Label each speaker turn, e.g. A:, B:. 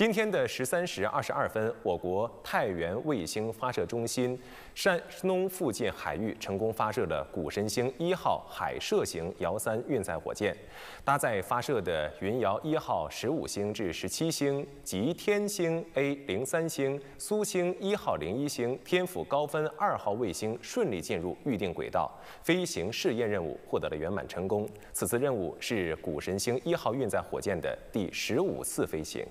A: 今天的十三时二十二分，我国太原卫星发射中心山东附近海域成功发射了谷神星一号海射型遥三运载火箭，搭载发射的云遥一号十五星至十七星及天星 A 零三星、苏星一号零一星、天府高分二号卫星顺利进入预定轨道，飞行试验任务获得了圆满成功。此次任务是谷神星一号运载火箭的第十五次飞行。